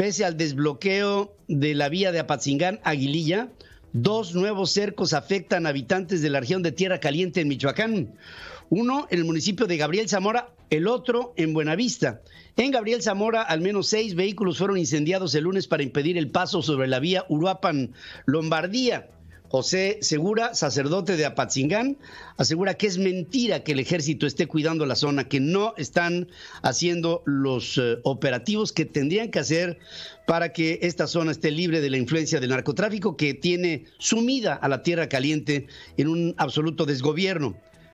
Pese al desbloqueo de la vía de Apatzingán Aguililla, dos nuevos cercos afectan a habitantes de la región de Tierra Caliente en Michoacán. Uno en el municipio de Gabriel Zamora, el otro en Buenavista. En Gabriel Zamora, al menos seis vehículos fueron incendiados el lunes para impedir el paso sobre la vía Uruapan-Lombardía. José Segura, sacerdote de Apatzingán, asegura que es mentira que el ejército esté cuidando la zona, que no están haciendo los eh, operativos que tendrían que hacer para que esta zona esté libre de la influencia del narcotráfico que tiene sumida a la tierra caliente en un absoluto desgobierno.